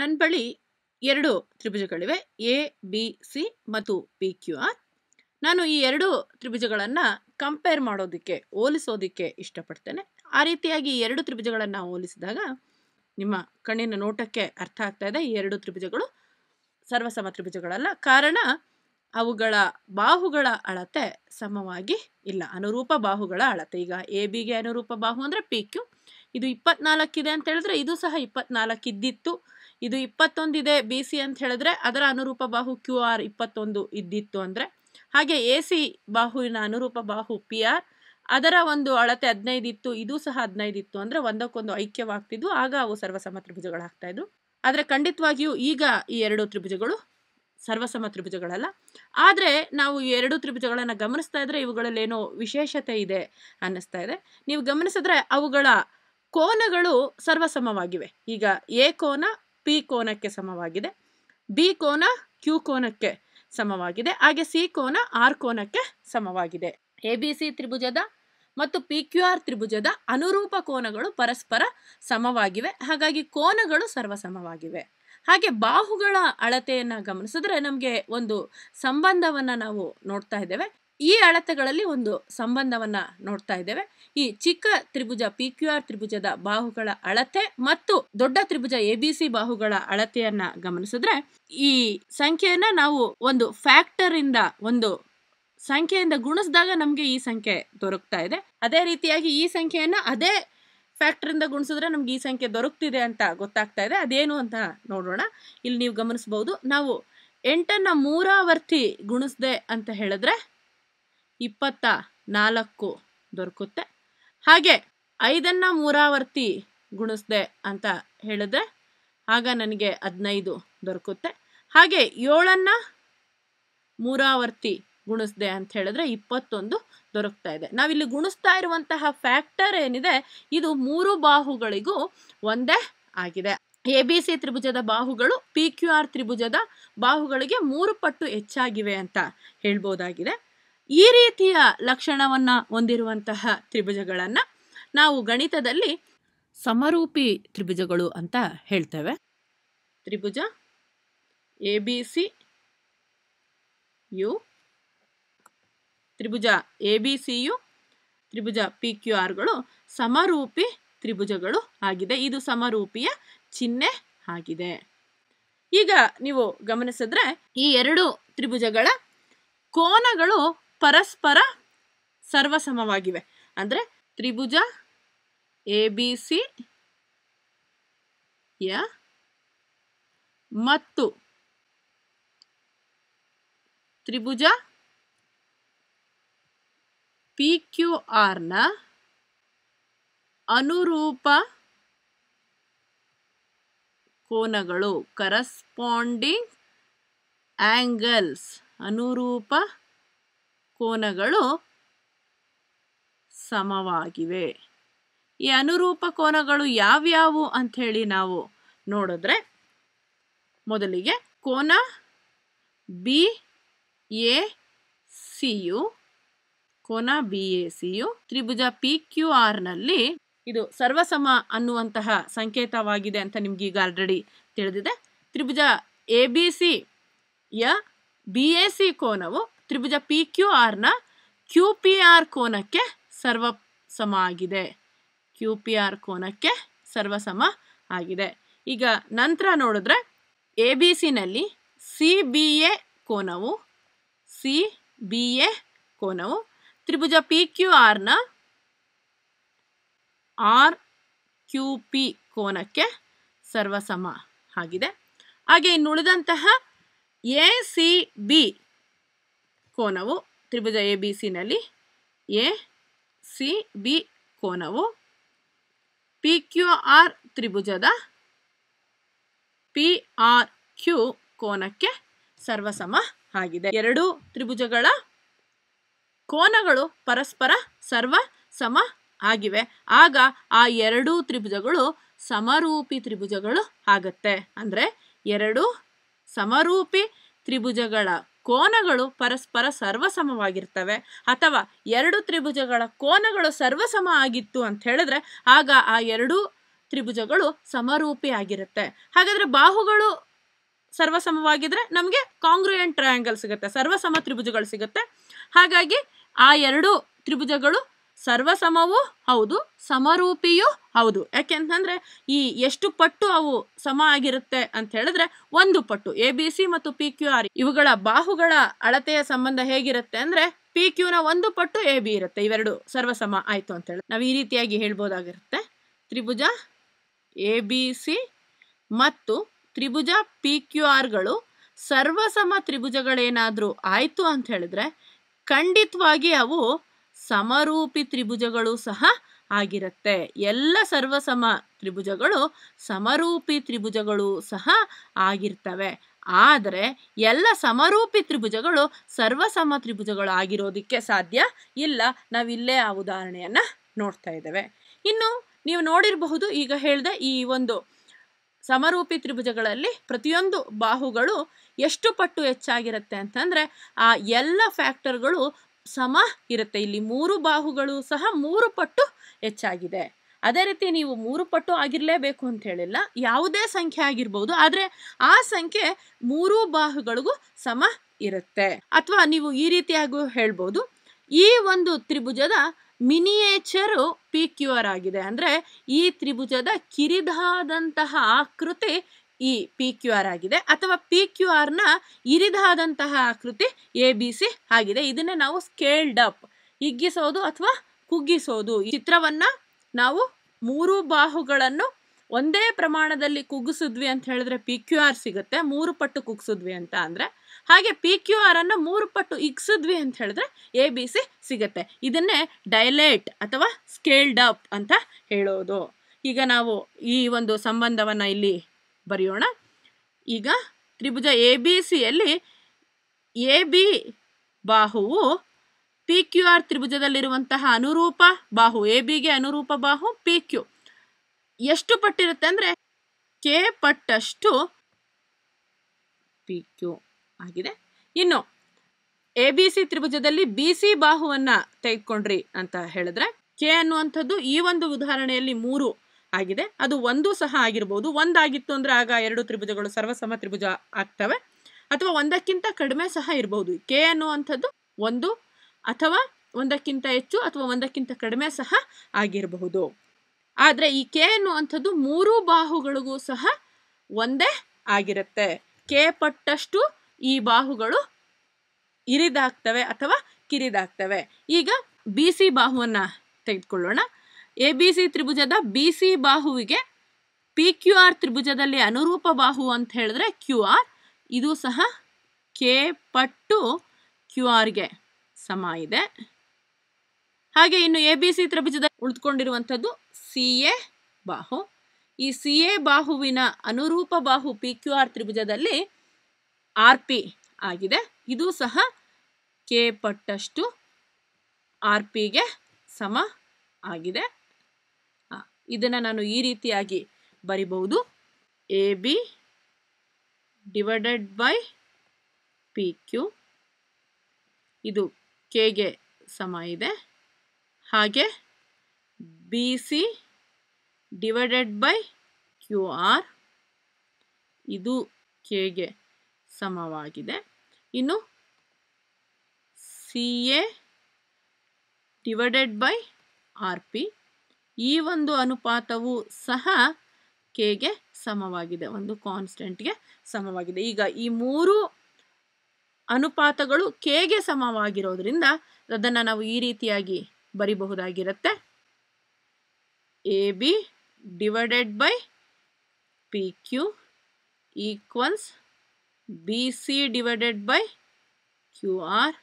ನನ್ನ ಬಳಿ ಎರಡು ತ್ರಿಭುಜಗಳಿವೆ ಎ ಬಿ ಸಿ ಮತ್ತು ಪಿ ಕ್ಯೂ ಆರ್ ನಾನು ಈ ಎರಡು ತ್ರಿಭುಜಗಳನ್ನು ಕಂಪೇರ್ ಮಾಡೋದಕ್ಕೆ ಹೋಲಿಸೋದಕ್ಕೆ ಇಷ್ಟಪಡ್ತೇನೆ ಆ ರೀತಿಯಾಗಿ ಈ ಎರಡು ತ್ರಿಭುಜಗಳನ್ನು ಹೋಲಿಸಿದಾಗ ನಿಮ್ಮ ಕಣ್ಣಿನ ನೋಟಕ್ಕೆ ಅರ್ಥ ಆಗ್ತಾ ಇದೆ ಈ ಎರಡು ತ್ರಿಭುಜಗಳು ಸರ್ವಸಮ ತ್ರಿಭುಜಗಳಲ್ಲ ಕಾರಣ ಅವುಗಳ ಬಾಹುಗಳ ಅಳತೆ ಸಮವಾಗಿ ಇಲ್ಲ ಅನುರೂಪ ಬಾಹುಗಳ ಅಳತೆ ಈಗ ಎ ಬಿಗೆ ಅನುರೂಪ ಬಾಹು ಅಂದರೆ ಪಿ ಕ್ಯೂ ಇದು ಇಪ್ಪತ್ನಾಲ್ಕಿದೆ ಅಂತ ಹೇಳಿದ್ರೆ ಇದು ಸಹ ಇಪ್ಪತ್ನಾಲ್ಕಿದ್ದಿತ್ತು ಇದು ಇಪ್ಪತ್ತೊಂದಿದೆ ಬಿ ಸಿ ಅಂತ ಹೇಳಿದ್ರೆ ಅದರ ಅನುರೂಪ ಬಾಹು ಕ್ಯೂ ಆರ್ ಇಪ್ಪತ್ತೊಂದು ಇದ್ದಿತ್ತು ಅಂದರೆ ಹಾಗೆ ಎ ಸಿ ಬಾಹುವಿನ ಅನುರೂಪ ಬಾಹು ಪಿ ಆರ್ ಅದರ ಒಂದು ಅಳತೆ ಹದಿನೈದಿತ್ತು ಇದು ಸಹ ಹದಿನೈದಿತ್ತು ಅಂದರೆ ಒಂದಕ್ಕೊಂದು ಐಕ್ಯವಾಗ್ತಿದ್ವು ಆಗ ಅವು ಸರ್ವಸಮ ತ್ರಿಭುಜಗಳಾಗ್ತಾ ಇದ್ವು ಆದರೆ ಖಂಡಿತವಾಗಿಯೂ ಈಗ ಈ ಎರಡು ತ್ರಿಭುಜಗಳು ಸರ್ವಸಮ ತ್ರಿಭುಜಗಳಲ್ಲ ಆದರೆ ನಾವು ಈ ಎರಡು ತ್ರಿಭುಜಗಳನ್ನು ಗಮನಿಸ್ತಾ ಇದ್ರೆ ಇವುಗಳಲ್ಲಿ ಏನೋ ವಿಶೇಷತೆ ಇದೆ ಅನ್ನಿಸ್ತಾ ಇದೆ ನೀವು ಗಮನಿಸಿದ್ರೆ ಅವುಗಳ ಕೋನಗಳು ಸರ್ವಸಮವಾಗಿವೆ ಈಗ ಎ ಕೋನ ಪಿ ಕೋನಕ್ಕೆ ಸಮವಾಗಿದೆ ಬಿ ಕೋನ ಕ್ಯೂ ಕೋನಕ್ಕೆ ಸಮವಾಗಿದೆ ಹಾಗೆ ಸಿ ಕೋನ ಆರ್ ಕೋನಕ್ಕೆ ಸಮವಾಗಿದೆ ಎ ಬಿ ಸಿ ತ್ರಿಭುಜದ ಮತ್ತು ಪಿ ಕ್ಯೂ ಆರ್ ತ್ರಿಭುಜದ ಅನುರೂಪ ಕೋನಗಳು ಪರಸ್ಪರ ಸಮವಾಗಿವೆ ಹಾಗಾಗಿ ಕೋನಗಳು ಸರ್ವಸಮವಾಗಿವೆ ಹಾಗೆ ಬಾಹುಗಳ ಅಳತೆಯನ್ನು ಗಮನಿಸಿದ್ರೆ ನಮಗೆ ಒಂದು ಸಂಬಂಧವನ್ನು ನಾವು ನೋಡ್ತಾ ಇದ್ದೇವೆ ಈ ಅಳತೆಗಳಲ್ಲಿ ಒಂದು ಸಂಬಂಧವನ್ನು ನೋಡ್ತಾ ಇದ್ದೇವೆ ಈ ಚಿಕ್ಕ ತ್ರಿಭುಜ ಪಿ ಕ್ಯೂ ಆರ್ ತ್ರಿಭುಜದ ಬಾಹುಗಳ ಅಳತೆ ಮತ್ತು ದೊಡ್ಡ ತ್ರಿಭುಜ ಎ ಬಿ ಸಿ ಬಾಹುಗಳ ಅಳತೆಯನ್ನ ಗಮನಿಸಿದ್ರೆ ಈ ಸಂಖ್ಯೆಯನ್ನ ನಾವು ಒಂದು ಫ್ಯಾಕ್ಟರ್ ಇಂದ ಒಂದು ಸಂಖ್ಯೆಯಿಂದ ಗುಣಿಸಿದಾಗ ನಮಗೆ ಈ ಸಂಖ್ಯೆ ದೊರಕ್ತಾ ಇದೆ ಅದೇ ರೀತಿಯಾಗಿ ಈ ಸಂಖ್ಯೆಯನ್ನ ಅದೇ ಫ್ಯಾಕ್ಟರ್ ಇಂದ ಗುಣಿಸಿದ್ರೆ ನಮ್ಗೆ ಈ ಸಂಖ್ಯೆ ದೊರಕ್ತಿದೆ ಅಂತ ಗೊತ್ತಾಗ್ತಾ ಇದೆ ಅದೇನು ಅಂತ ನೋಡೋಣ ಇಲ್ಲಿ ನೀವು ಗಮನಿಸಬಹುದು ನಾವು ಎಂಟನ್ನ ಮೂರಾವರ್ತಿ ಗುಣಿಸ್ದೆ ಅಂತ ಹೇಳಿದ್ರೆ ಇಪ್ಪತ್ತ ನಾಲ್ಕು ದೊರಕುತ್ತೆ ಹಾಗೆ ಐದನ್ನ ಮೂರಾವರ್ತಿ ಗುಣಿಸ್ದೆ ಅಂತ ಹೇಳಿದ್ರೆ ಆಗ ನನಗೆ ಹದಿನೈದು ದೊರಕುತ್ತೆ ಹಾಗೆ ಏಳನ್ನು ಮೂರಾವರ್ತಿ ಗುಣಿಸ್ದೆ ಅಂತ ಹೇಳಿದ್ರೆ ಇಪ್ಪತ್ತೊಂದು ದೊರಕ್ತಾ ಇದೆ ನಾವಿಲ್ಲಿ ಗುಣಿಸ್ತಾ ಇರುವಂತಹ ಫ್ಯಾಕ್ಟರ್ ಏನಿದೆ ಇದು ಮೂರು ಬಾಹುಗಳಿಗೂ ಒಂದೇ ಆಗಿದೆ ಎ ಬಿ ಸಿ ತ್ರಿಭುಜದ ಬಾಹುಗಳು ಪಿ ಕ್ಯೂ ಆರ್ ತ್ರಿಭುಜದ ಬಾಹುಗಳಿಗೆ ಮೂರು ಪಟ್ಟು ಹೆಚ್ಚಾಗಿವೆ ಅಂತ ಹೇಳ್ಬೋದಾಗಿದೆ ಈ ರೀತಿಯ ಲಕ್ಷಣವನ್ನು ಹೊಂದಿರುವಂತಹ ತ್ರಿಭುಜಗಳನ್ನು ನಾವು ಗಣಿತದಲ್ಲಿ ಸಮರೂಪಿ ತ್ರಿಭುಜಗಳು ಅಂತ ಹೇಳ್ತೇವೆ ತ್ರಿಭುಜ ಎ ಬಿ ಸಿ ಯು ತ್ರಿಭುಜ ಎ ಬಿ ಸಿ ಯು ತ್ರಿಭುಜ ಪಿ ಕ್ಯೂ ಆರ್ಗಳು ಸಮರೂಪಿ ತ್ರಿಭುಜಗಳು ಆಗಿದೆ ಇದು ಸಮರೂಪಿಯ ಚಿಹ್ನೆ ಆಗಿದೆ ಈಗ ನೀವು ಗಮನಿಸಿದ್ರೆ ಈ ಎರಡು ತ್ರಿಭುಜಗಳ ಕೋನಗಳು ಪರಸ್ಪರ ಸರ್ವಸಮವಾಗಿವೆ ಅಂದರೆ ತ್ರಿಭುಜ ಎ ಬಿ ಸಿ ಯ ಮತ್ತು ತ್ರಿಭುಜ ಪಿ ಕ್ಯೂ ನ ಅನುರೂಪ ಕೋನಗಳು ಕರಸ್ಪಾಂಡಿಂಗ್ ಆಂಗಲ್ಸ್ ಅನುರೂಪ ಕೋನಗಳು ಸಮವಾಗಿವೆ ಈ ಅನುರೂಪ ಕೋನಗಳು ಯಾವ್ಯಾವು ಅಂಥೇಳಿ ನಾವು ನೋಡಿದ್ರೆ ಮೊದಲಿಗೆ ಕೋನ ಬಿ ಎ ಸಿಯು ಕೋನ ಬಿ ಎ ಸಿಯು ತ್ರಿಭುಜ ಪಿ ಕ್ಯೂ ಆರ್ನಲ್ಲಿ ಇದು ಸರ್ವಸಮ ಅನ್ನುವಂತಹ ಸಂಕೇತವಾಗಿದೆ ಅಂತ ನಿಮ್ಗೆ ಈಗ ಆಲ್ರೆಡಿ ತಿಳಿದಿದೆ ತ್ರಿಭುಜ ಎ ಬಿ ಸಿ ಯ ಬಿ ಎ ಸಿ ಕೋನವು ತ್ರಿಭುಜ ಪಿ ಕ್ಯೂ ಆರ್ನ ಕ್ಯೂ ಪಿ ಆರ್ ಕೋನಕ್ಕೆ ಸರ್ವ ಸಮ ಆಗಿದೆ ಕ್ಯೂ ಪಿ ಆರ್ ಕೋನಕ್ಕೆ ಸಮ ಆಗಿದೆ ಈಗ ನಂತರ ನೋಡಿದ್ರೆ ಎ ಬಿ ಸಿನಲ್ಲಿ ಸಿ ಬಿ ಎ ಕೋನವು ಸಿ ಬಿ ಎ ಕೋನವು ತ್ರಿಭುಜ ಪಿ ಕ್ಯೂ ಆರ್ನ ಆರ್ ಕ್ಯೂ ಪಿ ಕೋನಕ್ಕೆ ಸರ್ವಸಮ ಆಗಿದೆ ಹಾಗೆ ಇನ್ನುಳಿದಂತಹ ಎ ಸಿ ಬಿ ಕೋನವು ತ್ರಿಭುಜ ಎ ಬಿ ಸಿನಲ್ಲಿ ಎ ಸಿ ಬಿ ಕೋನವು ಪಿ ಕ್ಯೂ ಆರ್ ತ್ರಿಭುಜದ ಪಿ ಆರ್ ಕ್ಯೂ ಕೋನಕ್ಕೆ ಸರ್ವಸಮ ಆಗಿದೆ ಎರಡು ತ್ರಿಭುಜಗಳ ಕೋನಗಳು ಪರಸ್ಪರ ಸರ್ವ ಸಮ ಆಗಿವೆ ಆಗ ಆ ಎರಡೂ ತ್ರಿಭುಜಗಳು ಸಮರೂಪಿ ತ್ರಿಭುಜಗಳು ಆಗತ್ತೆ ಅಂದರೆ ಎರಡು ಸಮರೂಪಿ ತ್ರಿಭುಜಗಳ ಕೋನಗಳು ಪರಸ್ಪರ ಸರ್ವಸಮವಾಗಿರ್ತವೆ ಅಥವಾ ಎರಡು ತ್ರಿಭುಜಗಳ ಕೋನಗಳು ಸರ್ವಸಮ ಆಗಿತ್ತು ಅಂತ ಹೇಳಿದ್ರೆ ಆಗ ಆ ಎರಡೂ ತ್ರಿಭುಜಗಳು ಸಮರೂಪಿ ಆಗಿರುತ್ತೆ ಹಾಗಾದ್ರೆ ಬಾಹುಗಳು ಸರ್ವಸಮವಾಗಿದ್ರೆ ನಮಗೆ ಕಾಂಗ್ರೂಯಂಟ್ ಟ್ರಯಾಂಗಲ್ ಸಿಗುತ್ತೆ ಸರ್ವಸಮ ತ್ರಿಭುಜಗಳು ಸಿಗುತ್ತೆ ಹಾಗಾಗಿ ಆ ಎರಡು ತ್ರಿಭುಜಗಳು ಸರ್ವಸಮವೂ ಹೌದು ಸಮರೂಪಿಯೂ ಹೌದು ಯಾಕೆಂತಂದ್ರೆ ಈ ಎಷ್ಟು ಪಟ್ಟು ಅವು ಸಮ ಆಗಿರುತ್ತೆ ಅಂತ ಹೇಳಿದ್ರೆ ಒಂದು ಪಟ್ಟು ಎ ಬಿ ಸಿ ಮತ್ತು ಪಿ ಕ್ಯೂ ಆರ್ ಇವುಗಳ ಬಾಹುಗಳ ಅಳತೆಯ ಸಂಬಂಧ ಹೇಗಿರುತ್ತೆ ಅಂದ್ರೆ ಪಿ ನ ಒಂದು ಪಟ್ಟು ಎ ಬಿ ಇರುತ್ತೆ ಇವೆರಡು ಸರ್ವಸಮ ಆಯ್ತು ಅಂತ ಹೇಳಿ ನಾವು ಈ ರೀತಿಯಾಗಿ ಹೇಳ್ಬೋದಾಗಿರುತ್ತೆ ತ್ರಿಭುಜ ಎ ಬಿ ಸಿ ಮತ್ತು ತ್ರಿಭುಜ ಪಿ ಕ್ಯೂ ಆರ್ಗಳು ಸರ್ವಸಮ ತ್ರಿಭುಜಗಳೇನಾದರೂ ಆಯಿತು ಅಂತ ಹೇಳಿದ್ರೆ ಖಂಡಿತವಾಗಿ ಅವು ಸಮರೂಪಿ ತ್ರಿಭುಜಗಳು ಸಹ ಆಗಿರುತ್ತೆ ಎಲ್ಲ ಸರ್ವಸಮ ತ್ರಿಭುಜಗಳು ಸಮರೂಪಿ ತ್ರಿಭುಜಗಳು ಸಹ ಆಗಿರ್ತವೆ ಆದರೆ ಎಲ್ಲ ಸಮರೂಪಿ ತ್ರಿಭುಜಗಳು ಸರ್ವಸಮ ತ್ರಿಭುಜಗಳು ಆಗಿರೋದಕ್ಕೆ ಸಾಧ್ಯ ಇಲ್ಲ ನಾವಿಲ್ಲೇ ಆ ಉದಾಹರಣೆಯನ್ನು ನೋಡ್ತಾ ಇದ್ದೇವೆ ಇನ್ನು ನೀವು ನೋಡಿರಬಹುದು ಈಗ ಹೇಳಿದೆ ಈ ಒಂದು ಸಮರೂಪಿ ತ್ರಿಭುಜಗಳಲ್ಲಿ ಪ್ರತಿಯೊಂದು ಬಾಹುಗಳು ಎಷ್ಟು ಪಟ್ಟು ಹೆಚ್ಚಾಗಿರುತ್ತೆ ಅಂತಂದರೆ ಆ ಎಲ್ಲ ಫ್ಯಾಕ್ಟರ್ಗಳು ಸಮ ಇರುತ್ತೆ ಇಲ್ಲಿ ಮೂರು ಬಾಹುಗಳು ಸಹ ಮೂರು ಪಟ್ಟು ಹೆಚ್ಚಾಗಿದೆ ಅದೇ ರೀತಿ ನೀವು ಮೂರು ಪಟ್ಟು ಆಗಿರಲೇಬೇಕು ಅಂತ ಹೇಳಿಲ್ಲ ಯಾವುದೇ ಸಂಖ್ಯೆ ಆಗಿರ್ಬೋದು ಆದರೆ ಆ ಸಂಖ್ಯೆ ಮೂರು ಬಾಹುಗಳಿಗೂ ಸಮ ಇರುತ್ತೆ ಅಥವಾ ನೀವು ಈ ರೀತಿಯಾಗೂ ಹೇಳ್ಬೋದು ಈ ಒಂದು ತ್ರಿಭುಜದ ಮಿನಿಯೇಚರು ಪಿ ಆರ್ ಆಗಿದೆ ಅಂದರೆ ಈ ತ್ರಿಭುಜದ ಕಿರಿದಾದಂತಹ ಆಕೃತಿ ಈ ಪಿ ಕ್ಯೂ ಆರ್ ಆಗಿದೆ ಅಥವಾ ಪಿ ಕ್ಯೂ ಆರ್ನ ಇರಿದಾದಂತಹ ಆಕೃತಿ ಎ ಬಿ ಸಿ ಆಗಿದೆ ಇದನ್ನೇ ನಾವು ಸ್ಕೇಲ್ಡ್ ಅಪ್ ಹಿಗ್ಗಿಸೋದು ಅಥವಾ ಕುಗ್ಗಿಸೋದು ಈ ಚಿತ್ರವನ್ನ ನಾವು ಮೂರು ಬಾಹುಗಳನ್ನು ಒಂದೇ ಪ್ರಮಾಣದಲ್ಲಿ ಕುಗ್ಗಿಸಿದ್ವಿ ಅಂತ ಹೇಳಿದ್ರೆ ಪಿ ಕ್ಯೂ ಆರ್ ಸಿಗುತ್ತೆ ಮೂರು ಪಟ್ಟು ಕುಗ್ಸಿದ್ವಿ ಅಂತ ಅಂದ್ರೆ ಹಾಗೆ ಪಿ ಕ್ಯೂ ಆರ್ ಅನ್ನು ಮೂರು ಪಟ್ಟು ಇಗ್ಸಿದ್ವಿ ಅಂತ ಹೇಳಿದ್ರೆ ಎ ಬಿ ಸಿ ಸಿಗುತ್ತೆ ಇದನ್ನೇ ಡೈಲೇಟ್ ಅಥವಾ ಸ್ಕೇಲ್ಡ್ ಅಪ್ ಅಂತ ಹೇಳೋದು ಈಗ ನಾವು ಈ ಒಂದು ಸಂಬಂಧವನ್ನು ಇಲ್ಲಿ ಬರೆಯೋಣ ಈಗ ತ್ರಿಭುಜ ಎ ಬಿ ಸಿಯಲ್ಲಿ ಎ ಬಿ ಬಾಹುವು ಪಿ ಕ್ಯೂ ಆರ್ ತ್ರಿಭುಜದಲ್ಲಿರುವಂತಹ ಅನುರೂಪ ಬಾಹು ಎ ಬಿಗೆ ಅನುರೂಪ ಬಾಹು ಪಿ ಕ್ಯೂ ಎಷ್ಟು ಪಟ್ಟಿರುತ್ತೆ ಅಂದರೆ ಕೆ ಪಟ್ಟಷ್ಟು ಪಿ ಕ್ಯೂ ಆಗಿದೆ ಇನ್ನು ಎ ಬಿ ಸಿ ತ್ರಿಭುಜದಲ್ಲಿ ಬಿ ಸಿ ಬಾಹುವನ್ನು ತೆಗೆದುಕೊಂಡ್ರಿ ಅಂತ ಹೇಳಿದ್ರೆ ಕೆ ಅನ್ನುವಂಥದ್ದು ಈ ಒಂದು ಉದಾಹರಣೆಯಲ್ಲಿ ಮೂರು ಆಗಿದೆ ಅದು ಒಂದು ಸಹ ಆಗಿರ್ಬೋದು ಒಂದಾಗಿತ್ತು ಅಂದರೆ ಆಗ ಎರಡು ತ್ರಿಭುಜಗಳು ಸರ್ವಸಮ ತ್ರಿಭುಜ ಆಗ್ತವೆ ಅಥವಾ ಒಂದಕ್ಕಿಂತ ಕಡಿಮೆ ಸಹ ಇರಬಹುದು ಕೆ ಅನ್ನುವಂಥದ್ದು ಒಂದು ಅಥವಾ ಒಂದಕ್ಕಿಂತ ಹೆಚ್ಚು ಅಥವಾ ಒಂದಕ್ಕಿಂತ ಕಡಿಮೆ ಸಹ ಆಗಿರಬಹುದು ಆದರೆ ಈ ಕೆ ಅನ್ನುವಂಥದ್ದು ಮೂರು ಬಾಹುಗಳಿಗೂ ಸಹ ಒಂದೇ ಆಗಿರುತ್ತೆ ಕೆ ಪಟ್ಟಷ್ಟು ಈ ಬಾಹುಗಳು ಇರಿದಾಗ್ತವೆ ಅಥವಾ ಕಿರಿದಾಗ್ತವೆ ಈಗ ಬಿ ಸಿ ಬಾಹುವನ್ನು ತೆಗೆದುಕೊಳ್ಳೋಣ ಎ ಬಿ ಸಿ ತ್ರಿಭುಜದ ಬಿ ಸಿ ಬಾಹುವಿಗೆ ಪಿ ಕ್ಯೂ ಆರ್ ತ್ರಿಭುಜದಲ್ಲಿ ಅನುರೂಪ ಬಾಹು ಅಂತ ಹೇಳಿದ್ರೆ ಕ್ಯೂ ಆರ್ ಇದು ಸಹ ಕೆ ಪಟ್ಟು ಕ್ಯೂ ಆರ್ಗೆ ಸಮ ಇದೆ ಹಾಗೆ ಇನ್ನು ಎ ಬಿ ಸಿ ತ್ರಿಭುಜದ ಉಳಿದುಕೊಂಡಿರುವಂಥದ್ದು ಸಿ ಎ ಬಾಹು ಈ ಸಿ ಎ ಬಾಹುವಿನ ಅನುರೂಪ ಬಾಹು ಪಿ ಕ್ಯೂ ಆರ್ ತ್ರಿಭುಜದಲ್ಲಿ ಆರ್ ಪಿ ಆಗಿದೆ ಇದು ಸಹ ಕೆ ಪಟ್ಟಷ್ಟು ಆರ್ ಪಿಗೆ ಸಮ ಆಗಿದೆ ಇದನ್ನು ನಾನು ಈ ರೀತಿಯಾಗಿ ಬರಿಬಹುದು A B divided by P Q ಇದು ಕೆಗೆ ಸಮ ಇದೆ ಹಾಗೆ B C divided by Q R ಇದು ಕೆಗೆ ಸಮವಾಗಿದೆ ಇನ್ನು C A divided by R P ಈ ಒಂದು ಅನುಪಾತವು ಸಹ ಕೆಗೆ ಸಮವಾಗಿದೆ ಒಂದು ಕಾನ್ಸ್ಟೆಂಟ್ಗೆ ಸಮವಾಗಿದೆ ಈಗ ಈ ಮೂರು ಅನುಪಾತಗಳು ಕೆಗೆ ಸಮವಾಗಿರೋದ್ರಿಂದ ಅದನ್ನು ನಾವು ಈ ರೀತಿಯಾಗಿ ಬರಿಬಹುದಾಗಿರುತ್ತೆ A B divided by P Q equals B C divided by Q R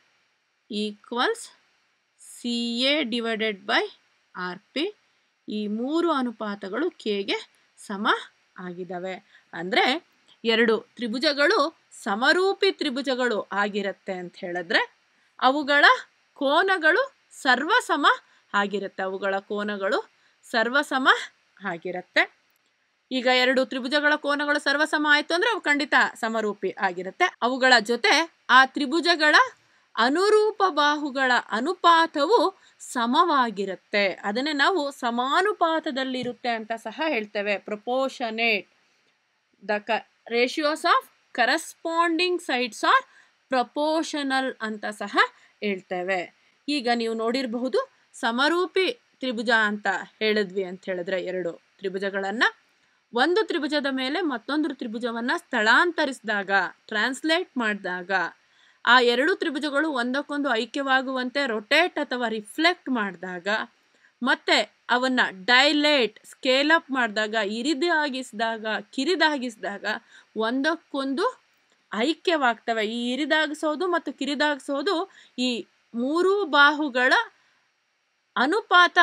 equals C A divided by R P ಈ ಮೂರು ಅನುಪಾತಗಳು ಕೆಗೆ ಸಮ ಆಗಿದ್ದಾವೆ ಅಂದರೆ ಎರಡು ತ್ರಿಭುಜಗಳು ಸಮರೂಪಿ ತ್ರಿಭುಜಗಳು ಆಗಿರುತ್ತೆ ಅಂತ ಹೇಳಿದ್ರೆ ಅವುಗಳ ಕೋನಗಳು ಸರ್ವಸಮ ಆಗಿರುತ್ತೆ ಅವುಗಳ ಕೋನಗಳು ಸರ್ವಸಮ ಆಗಿರುತ್ತೆ ಈಗ ಎರಡು ತ್ರಿಭುಜಗಳ ಕೋನಗಳು ಸರ್ವಸಮ ಆಯಿತು ಅಂದರೆ ಅವು ಖಂಡಿತ ಸಮರೂಪಿ ಆಗಿರುತ್ತೆ ಅವುಗಳ ಜೊತೆ ಆ ತ್ರಿಭುಜಗಳ ಅನುರೂಪ ಬಾಹುಗಳ ಅನುಪಾತವು ಸಮವಾಗಿರುತ್ತೆ ಅದನ್ನೇ ನಾವು ಸಮಾನುಪಾತದಲ್ಲಿರುತ್ತೆ ಅಂತ ಸಹ ಹೇಳ್ತೇವೆ ಪ್ರಪೋಷನೇಟ್ ದ ಕ ratios of corresponding sides are proportional ಅಂತ ಸಹ ಹೇಳ್ತೇವೆ ಈಗ ನೀವು ನೋಡಿರಬಹುದು ಸಮರೂಪಿ ತ್ರಿಭುಜ ಅಂತ ಹೇಳಿದ್ವಿ ಅಂತ ಹೇಳಿದ್ರೆ ಎರಡು ತ್ರಿಭುಜಗಳನ್ನು ಒಂದು ತ್ರಿಭುಜದ ಮೇಲೆ ಮತ್ತೊಂದು ತ್ರಿಭುಜವನ್ನು ಸ್ಥಳಾಂತರಿಸಿದಾಗ ಟ್ರಾನ್ಸ್ಲೇಟ್ ಮಾಡಿದಾಗ ಆ ಎರಡು ತ್ರಿಭುಜಗಳು ಒಂದಕ್ಕೊಂದು ಐಕ್ಯವಾಗುವಂತೆ ರೊಟೇಟ್ ಅಥವಾ ರಿಫ್ಲೆಕ್ಟ್ ಮಾಡಿದಾಗ ಮತ್ತೆ ಅವನ್ನ ಡೈಲೇಟ್ ಸ್ಕೇಲ್ ಅಪ್ ಮಾಡಿದಾಗ ಇರಿದಾಗಿಸಿದಾಗ ಕಿರಿದಾಗಿಸಿದಾಗ ಒಂದಕ್ಕೊಂದು ಐಕ್ಯವಾಗ್ತವೆ ಈ ಇರಿದಾಗಿಸೋದು ಮತ್ತು ಕಿರಿದಾಗಿಸೋದು ಈ ಮೂರು ಬಾಹುಗಳ ಅನುಪಾತ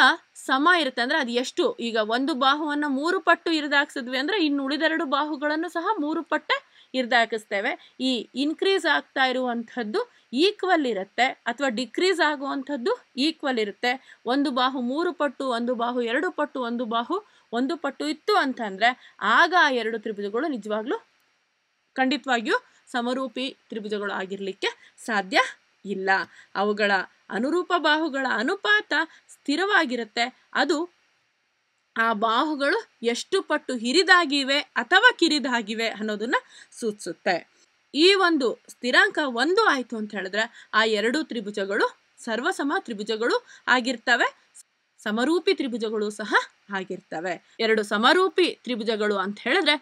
ಸಮ ಇರುತ್ತೆ ಅಂದರೆ ಅದು ಎಷ್ಟು ಈಗ ಒಂದು ಬಾಹುವನ್ನು ಮೂರು ಪಟ್ಟು ಇರಿದಾಗಿಸಿದ್ವಿ ಅಂದ್ರೆ ಇನ್ನು ಉಳಿದೆರಡು ಬಾಹುಗಳನ್ನು ಸಹ ಮೂರು ಪಟ್ಟೆ ಇರ್ದಾಕಿಸ್ತೇವೆ ಈ ಇನ್ಕ್ರೀಸ್ ಆಗ್ತಾ ಇರುವಂಥದ್ದು ಈಕ್ವಲ್ ಇರುತ್ತೆ ಅಥವಾ ಡಿಕ್ರೀಸ್ ಆಗುವಂಥದ್ದು ಈಕ್ವಲ್ ಇರುತ್ತೆ ಒಂದು ಬಾಹು ಮೂರು ಪಟ್ಟು ಒಂದು ಬಾಹು ಎರಡು ಪಟ್ಟು ಒಂದು ಬಾಹು ಒಂದು ಪಟ್ಟು ಇತ್ತು ಅಂತಂದರೆ ಆಗ ಆ ಎರಡು ತ್ರಿಭುಜಗಳು ನಿಜವಾಗ್ಲೂ ಖಂಡಿತವಾಗಿಯೂ ಸಮರೂಪಿ ತ್ರಿಭುಜಗಳು ಆಗಿರಲಿಕ್ಕೆ ಸಾಧ್ಯ ಇಲ್ಲ ಅವುಗಳ ಅನುರೂಪ ಬಾಹುಗಳ ಅನುಪಾತ ಸ್ಥಿರವಾಗಿರುತ್ತೆ ಅದು ಆ ಬಾಹುಗಳು ಎಷ್ಟು ಪಟ್ಟು ಹಿರಿದಾಗಿವೆ ಅಥವಾ ಕಿರಿದಾಗಿವೆ ಅನ್ನೋದನ್ನ ಸೂಚಿಸುತ್ತೆ ಈ ಒಂದು ಸ್ಥಿರಾಂಕ ಒಂದು ಆಯಿತು ಅಂತ ಹೇಳಿದ್ರೆ ಆ ಎರಡು ತ್ರಿಭುಜಗಳು ಸರ್ವಸಮ ತ್ರಿಭುಜಗಳು ಆಗಿರ್ತವೆ ಸಮರೂಪಿ ತ್ರಿಭುಜಗಳು ಸಹ ಆಗಿರ್ತವೆ ಎರಡು ಸಮರೂಪಿ ತ್ರಿಭುಜಗಳು ಅಂತ ಹೇಳಿದ್ರೆ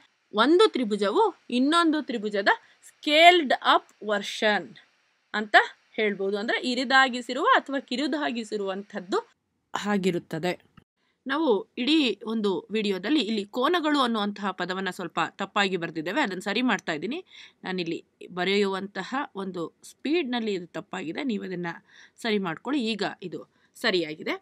ಒಂದು ತ್ರಿಭುಜವು ಇನ್ನೊಂದು ತ್ರಿಭುಜದ ಸ್ಕೇಲ್ಡ್ ಅಪ್ ವರ್ಷನ್ ಅಂತ ಹೇಳ್ಬೋದು ಅಂದ್ರೆ ಇರಿದಾಗಿಸಿರುವ ಅಥವಾ ಕಿರಿದಾಗಿಸಿರುವಂಥದ್ದು ಆಗಿರುತ್ತದೆ ನಾವು ಇಡೀ ಒಂದು ವಿಡಿಯೋದಲ್ಲಿ ಇಲ್ಲಿ ಕೋನಗಳು ಅನ್ನುವಂತಹ ಪದವನ್ನು ಸ್ವಲ್ಪ ತಪ್ಪಾಗಿ ಬರೆದಿದ್ದೇವೆ ಅದನ್ನು ಸರಿ ಮಾಡ್ತಾ ಇದ್ದೀನಿ ನಾನಿಲ್ಲಿ ಬರೆಯುವಂತಹ ಒಂದು ಸ್ಪೀಡ್ನಲ್ಲಿ ಇದು ತಪ್ಪಾಗಿದೆ ನೀವು ಅದನ್ನು ಸರಿ ಮಾಡಿಕೊಳ್ಳಿ ಈಗ ಇದು ಸರಿಯಾಗಿದೆ